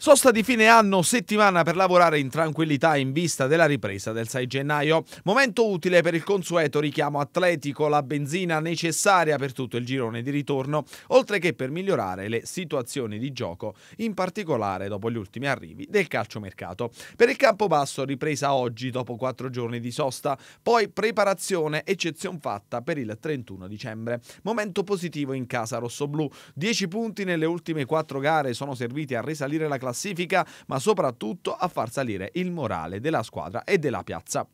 Sosta di fine anno, settimana per lavorare in tranquillità in vista della ripresa del 6 gennaio. Momento utile per il consueto richiamo atletico, la benzina necessaria per tutto il girone di ritorno, oltre che per migliorare le situazioni di gioco, in particolare dopo gli ultimi arrivi del calciomercato. Per il campo basso, ripresa oggi dopo quattro giorni di sosta, poi preparazione eccezion fatta per il 31 dicembre. Momento positivo in casa rossoblù, 10 punti nelle ultime quattro gare sono serviti a risalire la classifica classifica, ma soprattutto a far salire il morale della squadra e della piazza.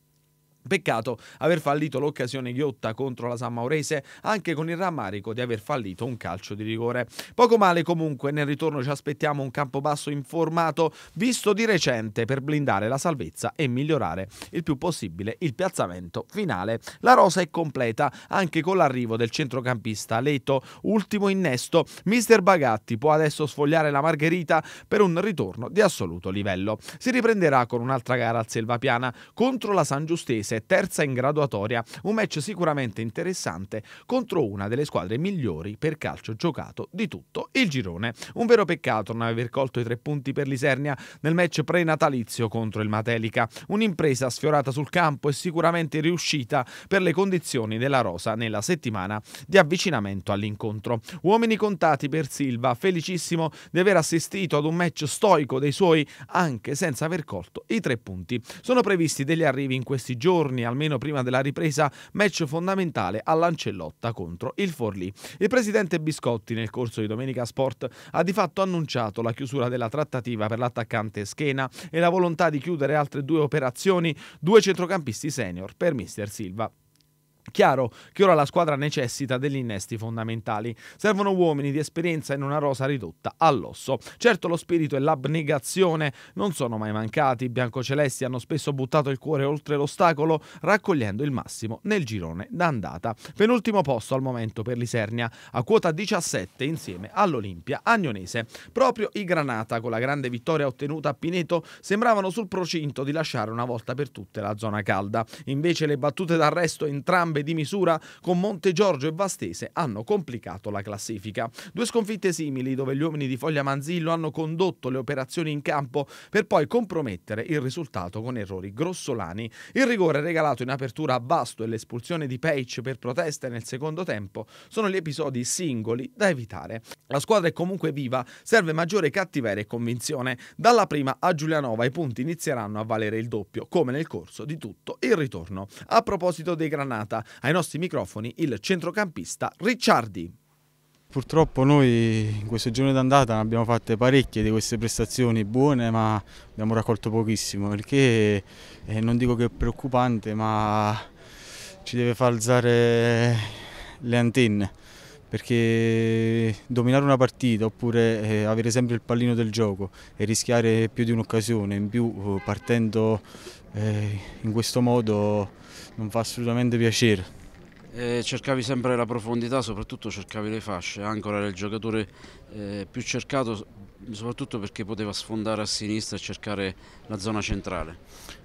Peccato aver fallito l'occasione ghiotta contro la San Maurese, anche con il rammarico di aver fallito un calcio di rigore. Poco male comunque, nel ritorno ci aspettiamo un campo basso informato, visto di recente, per blindare la salvezza e migliorare il più possibile il piazzamento finale. La rosa è completa anche con l'arrivo del centrocampista Leto, ultimo innesto. Mister Bagatti può adesso sfogliare la margherita per un ritorno di assoluto livello. Si riprenderà con un'altra gara al Selvapiana contro la San Giustese Varese, terza in graduatoria, un match sicuramente interessante contro una delle squadre migliori per calcio giocato di tutto il girone. Un vero peccato non aver colto i tre punti per l'Isernia nel match prenatalizio contro il Matelica, un'impresa sfiorata sul campo e sicuramente riuscita per le condizioni della rosa nella settimana di avvicinamento all'incontro. Uomini contati per Silva, felicissimo di aver assistito ad un match stoico dei suoi anche senza aver colto i tre punti. Sono previsti degli arrivi in questi giorni giorni, almeno prima della ripresa, match fondamentale a Lancellotta contro il Forlì. Il presidente Biscotti nel corso di Domenica Sport ha di fatto annunciato la chiusura della trattativa per l'attaccante Schena e la volontà di chiudere altre due operazioni, due centrocampisti senior per Mister Silva. Chiaro che ora la squadra necessita degli innesti fondamentali. Servono uomini di esperienza in una rosa ridotta all'osso. Certo lo spirito e l'abnegazione non sono mai mancati. I biancocelesti hanno spesso buttato il cuore oltre l'ostacolo, raccogliendo il massimo nel girone d'andata. Penultimo posto al momento per l'Isernia, a quota 17 insieme all'Olimpia Agnonese. Proprio i Granata, con la grande vittoria ottenuta a Pineto, sembravano sul procinto di lasciare una volta per tutte la zona calda. Invece le battute d'arresto entrambe gambe di misura con Monte Giorgio e Vastese hanno complicato la classifica. Due sconfitte simili dove gli uomini di Foglia Manzillo hanno condotto le operazioni in campo per poi compromettere il risultato con errori grossolani. Il rigore regalato in apertura a Basto e l'espulsione di Page per proteste nel secondo tempo sono gli episodi singoli da evitare. La squadra è comunque viva, serve maggiore cattiveria e convinzione. Dalla prima a Giulianova i punti inizieranno a valere il doppio, come nel corso di tutto il ritorno. A proposito dei Granata, ai nostri microfoni il centrocampista Ricciardi. Purtroppo noi in questo giorno d'andata ne abbiamo fatte parecchie di queste prestazioni buone ma abbiamo raccolto pochissimo perché eh, non dico che è preoccupante ma ci deve far alzare le antenne perché dominare una partita oppure eh, avere sempre il pallino del gioco e rischiare più di un'occasione in più eh, partendo eh, in questo modo non fa assolutamente piacere. Eh, cercavi sempre la profondità, soprattutto cercavi le fasce. Ancora era il giocatore eh, più cercato, soprattutto perché poteva sfondare a sinistra e cercare la zona centrale.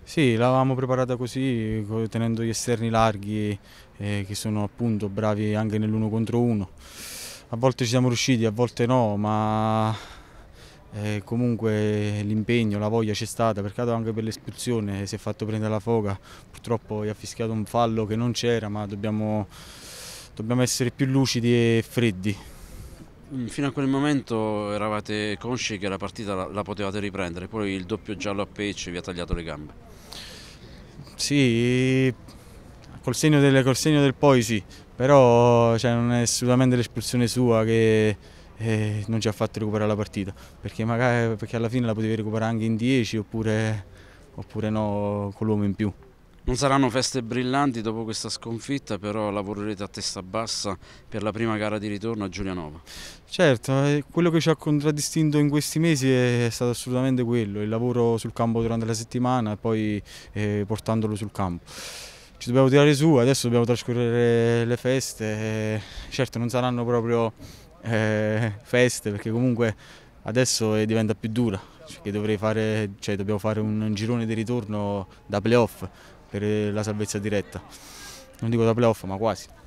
Sì, l'avevamo preparata così, tenendo gli esterni larghi, eh, che sono appunto bravi anche nell'uno contro uno. A volte ci siamo riusciti, a volte no, ma eh, comunque l'impegno, la voglia c'è stata, peccato anche per l'espulsione, si è fatto prendere la foga, purtroppo gli ha fischiato un fallo che non c'era, ma dobbiamo, dobbiamo essere più lucidi e freddi. Mm, fino a quel momento eravate consci che la partita la, la potevate riprendere, poi il doppio giallo a Pecce vi ha tagliato le gambe. Sì, col segno del, col segno del poi sì, però cioè, non è assolutamente l'espulsione sua che e non ci ha fatto recuperare la partita, perché, magari, perché alla fine la potevi recuperare anche in 10 oppure, oppure no con l'uomo in più. Non saranno feste brillanti dopo questa sconfitta, però lavorerete a testa bassa per la prima gara di ritorno a Giulianova. Certo, eh, quello che ci ha contraddistinto in questi mesi è stato assolutamente quello, il lavoro sul campo durante la settimana e poi eh, portandolo sul campo. Ci dobbiamo tirare su, adesso dobbiamo trascorrere le feste, eh, certo non saranno proprio eh, feste, perché comunque adesso diventa più dura, cioè, fare, cioè, dobbiamo fare un girone di ritorno da playoff per la salvezza diretta. Non dico da playoff, ma quasi.